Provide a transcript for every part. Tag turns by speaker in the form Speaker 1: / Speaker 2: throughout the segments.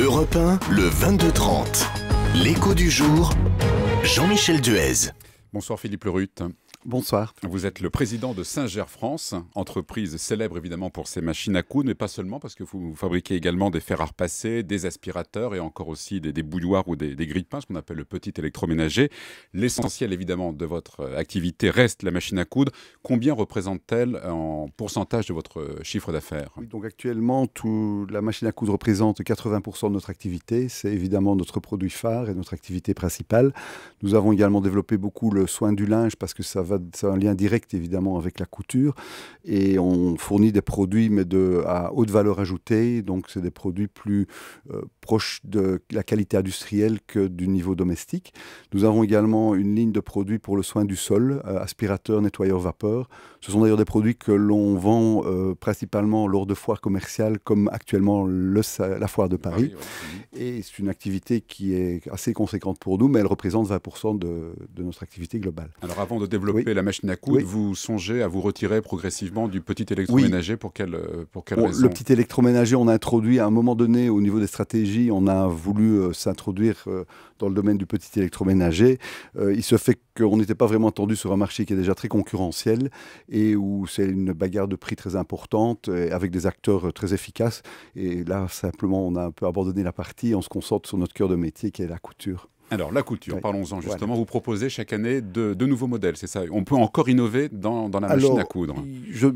Speaker 1: Europe 1, le 22-30. L'écho du jour, Jean-Michel Duez. Bonsoir Philippe Lerut. Bonsoir. Vous êtes le président de saint Singer France, entreprise célèbre évidemment pour ses machines à coudre, mais pas seulement parce que vous fabriquez également des fers à repasser, des aspirateurs et encore aussi des, des bouilloires ou des, grilles de pain, ce qu'on appelle le petit électroménager. L'essentiel évidemment de votre activité reste la machine à coudre. Combien représente-t-elle en pourcentage de votre chiffre d'affaires
Speaker 2: Donc actuellement, tout, la machine à coudre représente 80% de notre activité. C'est évidemment notre produit phare et notre activité principale. Nous avons également développé beaucoup le soin du linge parce que ça va c'est un lien direct évidemment avec la couture. Et on fournit des produits mais de, à haute valeur ajoutée. Donc c'est des produits plus euh, proches de la qualité industrielle que du niveau domestique. Nous avons également une ligne de produits pour le soin du sol, euh, aspirateur, nettoyeur vapeur. Ce sont d'ailleurs des produits que l'on vend euh, principalement lors de foires commerciales comme actuellement le, la foire de ah Paris. Mhm. Et c'est une activité qui est assez conséquente pour nous, mais elle représente 20% de, de, notre activité globale.
Speaker 1: Alors avant de développer couper la machine à coudre, vous songez à vous retirer progressivement du petit électroménager pour quelle, euh, pour quelle raison Le petit
Speaker 2: électroménager, on a introduit à un moment donné au niveau des stratégies, on a voulu euh, s'introduire euh, dans le domaine du petit électroménager. il se fait qu'on n'était pas vraiment attendu sur un marché qui est déjà très concurrentiel et où c'est une bagarre de prix très importante avec des acteurs très efficaces. Et là, simplement, on a un peu abandonné la partie, on se concentre sur notre cœur de métier qui est la couture. Alors, la couture,
Speaker 1: parlons-en justement. Vous proposez chaque année de, nouveaux modèles, c'est ça On peut encore innover dans, la machine à coudre
Speaker 2: je,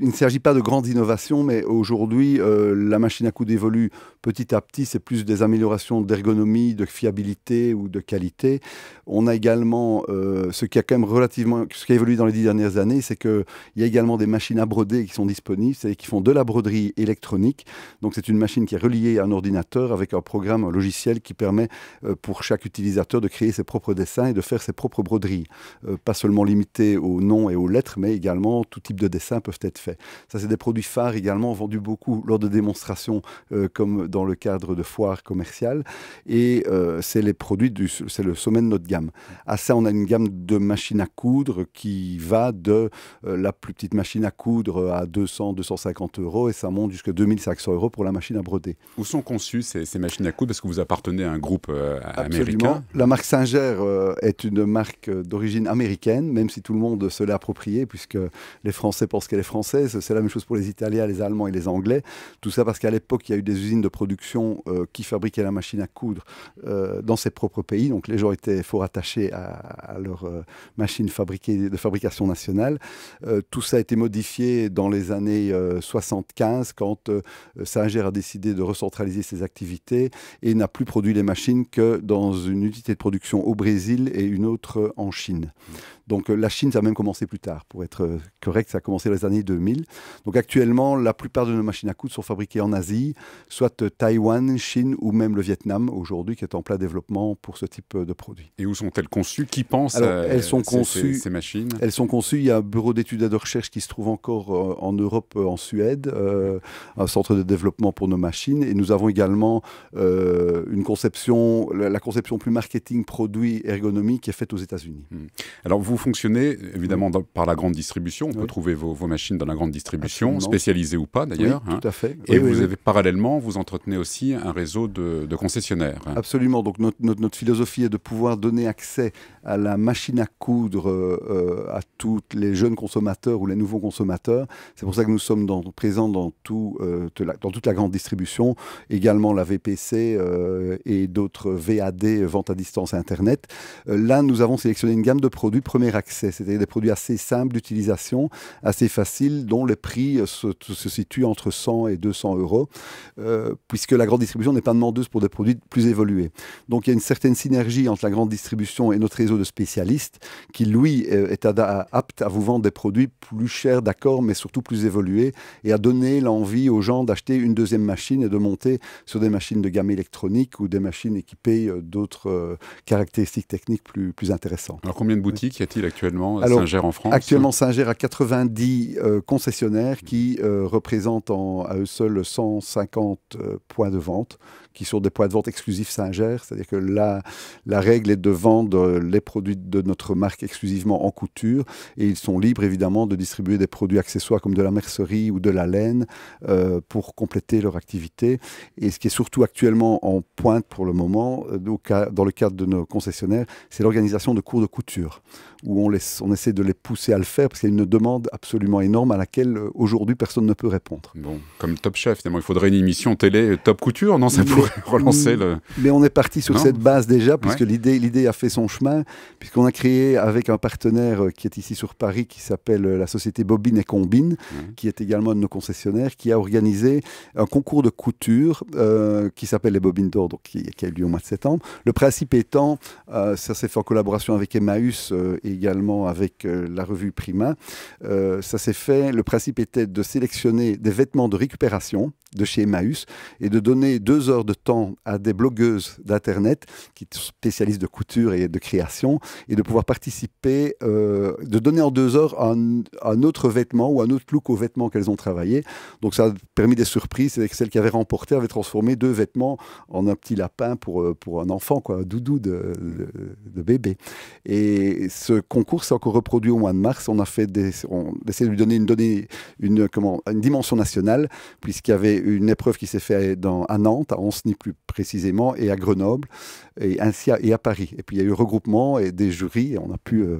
Speaker 2: Il ne s'agit pas de grandes innovations, mais aujourd'hui, euh, la machine à coudre évolue petit à petit. C'est plus des améliorations d'ergonomie, de fiabilité ou de qualité. On a également, euh, ce qui a quand même relativement, ce qui a évolué dans les dix dernières années, c'est qu'il y a également des machines à broder qui sont disponibles, c'est qui font de la broderie électronique. Donc, c'est une machine qui est reliée à un ordinateur avec un programme, logiciel qui permet euh, pour chaque utilisateur de créer ses propres dessins et de faire ses propres broderies. Euh, pas seulement limitées aux noms et aux lettres, mais également tout type de dessins peuvent être faits. Ça, c'est des produits phares également vendus beaucoup lors de démonstrations, euh, comme dans le cadre de foires commerciales. Et euh, c'est les produits, c'est le sommet de notre gamme. À ça, on a une gamme de machines à coudre qui va de la plus petite machine à coudre à 200, 250 euros et ça monte jusqu'à 2500 euros pour la machine à broder.
Speaker 1: Où sont conçues ces, ces machines à coudre Parce que vous appartenez à un groupe américain.
Speaker 2: La marque Singer euh, est une marque euh, d'origine américaine, même si tout le monde se l'est appropriée, puisque les Français pensent qu'elle est française. C'est la même chose pour les Italiens, les Allemands et les Anglais. Tout ça parce qu'à l'époque, il y a eu des usines de production euh, qui fabriquaient la machine à coudre dans ses propres pays. Donc les gens étaient fort attachés à, leur machine de fabrication nationale. tout ça a été modifié dans les années 75, quand Singer a décidé de recentraliser ses activités et n'a plus produit les machines que dans une unité de production au Brésil et une autre en Chine. Donc euh, la Chine, ça a même commencé plus tard, pour être euh, correct, ça a commencé dans les années 2000. Donc actuellement, la plupart de nos machines à coudre sont fabriquées en Asie, soit euh, Taïwan, Chine ou même le Vietnam aujourd'hui, qui est en plein développement pour ce type de produit. Et où sont-elles conçues Qui pense à elles sont ces, conçues, ces, machines Elles sont conçues, il y a un bureau d'études et de recherche qui se trouve encore en Europe, en Suède, un centre de développement pour nos machines. Et nous avons également une conception, la conception plus marketing, produit, ergonomie qui est faite aux États-Unis. Hmm. Alors vous fonctionnez évidemment hmm. par la grande distribution.
Speaker 1: On peut trouver vos, machines dans la grande distribution, spécialisée spécialisées ou pas d'ailleurs. Hein. Tout à fait. Et vous avez parallèlement, vous entretenez aussi un réseau de, concessionnaires. Hein.
Speaker 2: Absolument. Donc notre, philosophie est de pouvoir donner accès à la machine à coudre euh, à tous les jeunes consommateurs ou les nouveaux consommateurs. C'est pour ça que nous sommes présents dans, tout, euh, dans toute la grande distribution, également la VPC euh, et d'autres VAD euh, vente à distance Internet. Euh, là, nous avons sélectionné une gamme de produits premier accès, c'est-à-dire des produits assez simples d'utilisation, assez faciles, dont les prix euh, se, situe entre 100 et 200 euros, puisque la grande distribution n'est pas demandeuse pour des produits plus évolués. Donc il y a une certaine synergie entre la grande distribution et notre réseau de spécialistes, qui lui est apte à vous vendre des produits plus chers, d'accord, mais surtout plus évolués, et à donner l'envie aux gens d'acheter une deuxième machine et de monter sur des machines de gamme électronique ou des machines équipées de d'autres euh, caractéristiques techniques plus, plus intéressantes. Alors
Speaker 1: combien de boutiques y a-t-il actuellement à saint en France Actuellement,
Speaker 2: saint a 90 euh, concessionnaires qui euh, représentent en, à eux seuls 150 points de vente qui sont des points de vente exclusifs Singer, c'est-à-dire que la, la règle est de vendre les produits de notre marque exclusivement en couture, et ils sont libres évidemment de distribuer des produits accessoires comme de la mercerie ou de la laine euh, pour compléter leur activité. Et ce qui est surtout actuellement en pointe pour le moment, euh, dans le cadre de nos concessionnaires, c'est l'organisation de cours de couture, où on, laisse, on essaie de les pousser à le faire, parce qu'il y a une demande absolument énorme à laquelle euh, aujourd'hui personne ne peut répondre. Bon,
Speaker 1: comme Top Chef, finalement, il faudrait une émission télé Top Couture, non Ça pourrait relancer le.
Speaker 2: Mais on est parti sur cette base déjà, puisque l'idée, l'idée a fait son chemin, puisqu'on a créé avec un partenaire euh, qui est ici sur Paris, qui s'appelle euh, la société Bobine et Combine, qui est également un de nos concessionnaires, qui a organisé un concours de couture euh, qui s'appelle les Bobines d'Or, donc qui, a eu lieu au mois de septembre. Le principe étant, ça s'est fait en collaboration avec Emmaüs et également avec la revue Prima. ça s'est fait. Le principe était de sélectionner des vêtements de récupération de chez Emmaüs et de donner deux heures de temps à des blogueuses d'Internet qui sont spécialistes de couture et de création et de pouvoir participer, euh, de donner en deux heures un, autre vêtement ou un autre look aux vêtements qu'elles ont travaillé. Donc ça a permis des surprises. que celle qui avait remporté avait transformé deux vêtements en un petit lapin pour, euh, pour un enfant, quoi, un doudou de, bébé. Et ce concours s'est encore reproduit au mois de mars. On a fait des, on, a essayé de lui donner une donnée, une, comment, une dimension nationale puisqu'il y avait une épreuve qui s'est faite à Nantes, à Ancenis plus précisément, et à Grenoble, et ainsi à, et à Paris. Et puis il y a eu regroupement et des jurys, et on a pu euh,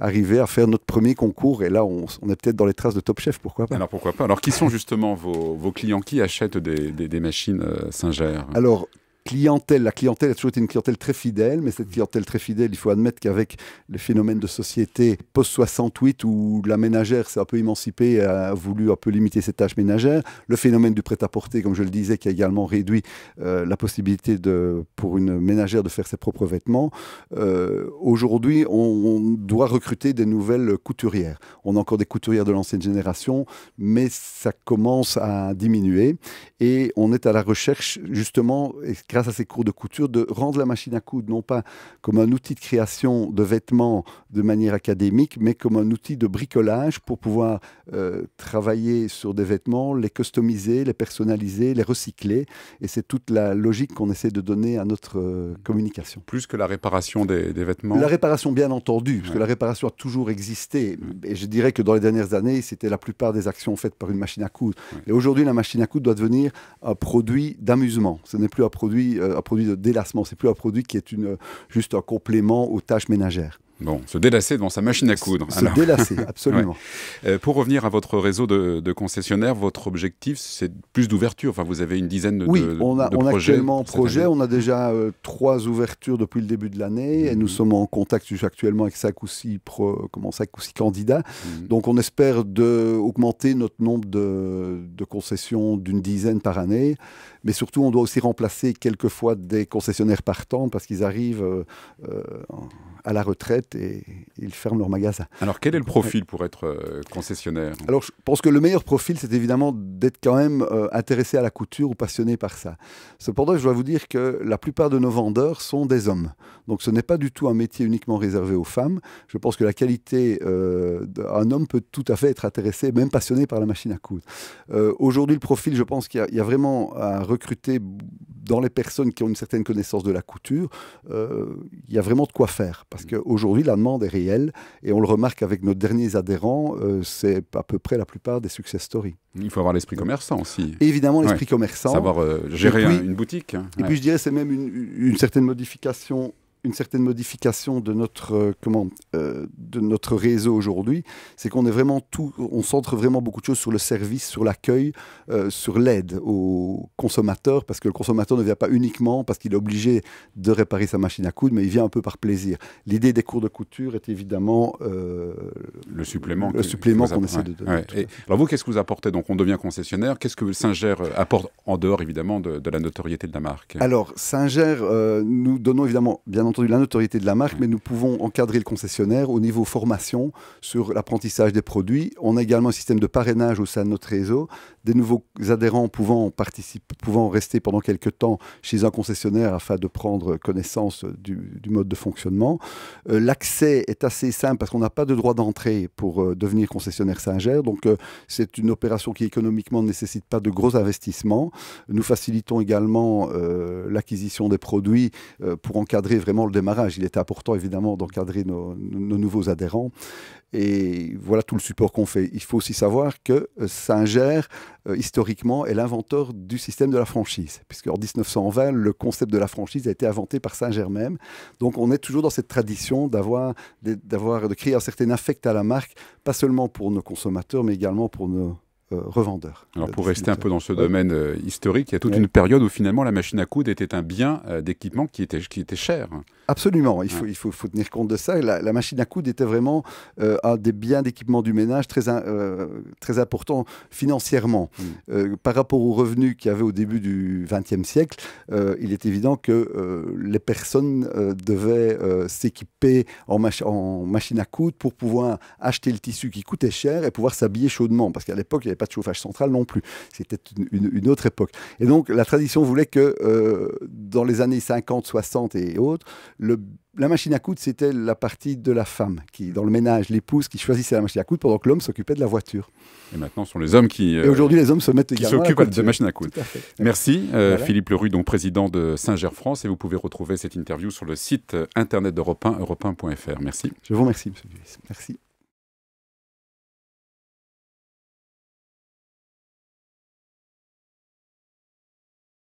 Speaker 2: arriver à faire notre premier concours. Et là, on, on est peut-être dans les traces de Top Chef, pourquoi pas Alors pourquoi
Speaker 1: pas Alors qui sont justement vos, clients Qui achètent des, des machines euh, Singer
Speaker 2: Alors clientèle. La clientèle a toujours été une clientèle très fidèle, mais cette mm. clientèle très fidèle, il faut admettre qu'avec les phénomènes de société post-68 où la ménagère s'est un peu émancipée, a voulu un peu limiter ses tâches ménagères, le phénomène du prêt-à-porter, comme je le disais, qui a également réduit euh, la possibilité de, pour une ménagère de faire ses propres vêtements, euh, aujourd'hui, on, doit recruter des nouvelles couturières. On a encore des couturières de l'ancienne génération, mais ça commence à diminuer et on est à la recherche justement, et grâce à ces cours de couture, de rendre la machine à coudre non pas comme un outil de création de vêtements de manière académique, mais comme un outil de bricolage pour pouvoir euh, travailler sur des vêtements, les customiser, les personnaliser, les recycler. Et c'est toute la logique qu'on essaie de donner à notre euh, communication.
Speaker 1: Plus que la réparation des, vêtements La
Speaker 2: réparation, bien entendu, parce que la réparation a toujours existé. Et je dirais que dans les dernières années, c'était la plupart des actions faites par une machine à coudre. Et aujourd'hui, la machine à coudre doit devenir un produit d'amusement. Ce n'est plus un produit euh, un produit de délassement. C'est plus un produit qui est une, juste un complément aux tâches ménagères.
Speaker 1: Bon, se délasser devant sa machine à coudre. Se, délasser, absolument. Euh, pour revenir à votre réseau de, concessionnaires, votre objectif, c'est plus d'ouverture. Enfin, vous avez une dizaine de, oui, on projets. Oui, on a actuellement projet.
Speaker 2: On a déjà euh, trois ouvertures depuis le début de l'année et nous mhm. sommes en contact actuellement avec cinq ou six pro, comment, ou six candidats. Mhm. Donc, on espère de augmenter notre nombre de, concessions d'une dizaine par année mais surtout, on doit aussi remplacer quelquefois des concessionnaires partants parce qu'ils arrivent euh, euh, à la retraite et ils ferment leur magasin.
Speaker 1: Alors quel est le profil pour être euh,
Speaker 2: concessionnaire Alors je pense que le meilleur profil, c'est évidemment d'être quand même euh, intéressé à la couture ou passionné par ça. Cependant, je dois vous dire que la plupart de nos vendeurs sont des hommes. Donc ce n'est pas du tout un métier uniquement réservé aux femmes. Je pense que la qualité euh, d'un homme peut tout à fait être intéressé, même passionné par la machine à coudre. Euh, aujourd'hui, le profil, je pense qu'il y, y, a vraiment à recruter dans les personnes qui ont une certaine connaissance de la couture. il y a vraiment de quoi faire parce mmh. qu'aujourd'hui, la demande est réelle et on le remarque avec nos derniers adhérents, euh, c'est à peu près la plupart des success stories. Il faut avoir l'esprit commerçant aussi. évidemment, l'esprit commerçant. Savoir euh, gérer une boutique. Et puis je dirais, c'est même une, une certaine modification une certaine modification de notre, euh, comment, euh, de notre réseau aujourd'hui, c'est qu'on est vraiment tout, on centre vraiment beaucoup de choses sur le service, sur l'accueil, euh, sur l'aide aux consommateurs, parce que le consommateur ne vient pas uniquement parce qu'il est obligé de réparer sa machine à coudre, mais il vient un peu par plaisir. L'idée des cours de couture est évidemment le supplément, le supplément qu'on essaie de donner.
Speaker 1: alors vous, qu'est-ce que vous apportez Donc on devient concessionnaire. Qu'est-ce que Singer apporte en dehors évidemment de, de, la notoriété de la marque
Speaker 2: Alors Singer, nous donnons évidemment bien entendu entendu la notoriété de la marque, mais nous pouvons encadrer le concessionnaire au niveau formation sur l'apprentissage des produits. On a également un système de parrainage au sein de notre réseau. Des nouveaux adhérents pouvant, participer, pouvant rester pendant quelques temps chez un concessionnaire afin de prendre connaissance du, mode de fonctionnement. Euh, l'accès est assez simple parce qu'on n'a pas de droit d'entrée pour euh, devenir concessionnaire Singer. Donc euh, c'est une opération qui économiquement ne nécessite pas de gros investissements. Nous facilitons également l'acquisition des produits pour encadrer vraiment le démarrage. Il était important, évidemment, d'encadrer nos, nouveaux adhérents. Et voilà tout le support qu'on fait. Il faut aussi savoir que euh, Saint-Gerre euh, historiquement, est l'inventeur du système de la franchise, puisque en 1920, le concept de la franchise a été inventé par Singer même. Donc, on est toujours dans cette tradition d'avoir, de créer un certain affect à la marque, pas seulement pour nos consommateurs, mais également pour nos euh, revendeur.
Speaker 1: Alors pour rester un peu dans ce domaine euh, historique, il y a toute une période où finalement la machine à coudre était un bien euh, d'équipement qui était, qui était cher.
Speaker 2: Absolument, il, faut, il faut, faut, tenir compte de ça. La, la machine à coudre était vraiment un des biens d'équipement du ménage très, très important financièrement. Mm. par rapport aux revenus qu'il y avait au début du XXe siècle, il est évident que les personnes devaient s'équiper en, en machine à coudre pour pouvoir acheter le tissu qui coûtait cher et pouvoir s'habiller chaudement. Parce qu'à l'époque, il pas de chauffage central non plus. C'était une, autre époque. Et donc, la tradition voulait que euh, dans les années 50, 60 et autres, le la machine à coudre, c'était la partie de la femme, qui, dans le ménage, l'épouse qui choisissait la machine à coudre pendant que l'homme s'occupait de la voiture.
Speaker 1: Et maintenant, ce sont les hommes qui. et euh, aujourd'hui, les hommes se mettent qui s'occupent de la machine à coudre. Merci, euh, Philippe Leroux, président de saint Germain France. Et vous pouvez retrouver cette interview sur le site internet d'Europe
Speaker 2: 1, europe Merci. Je vous remercie, monsieur Merci.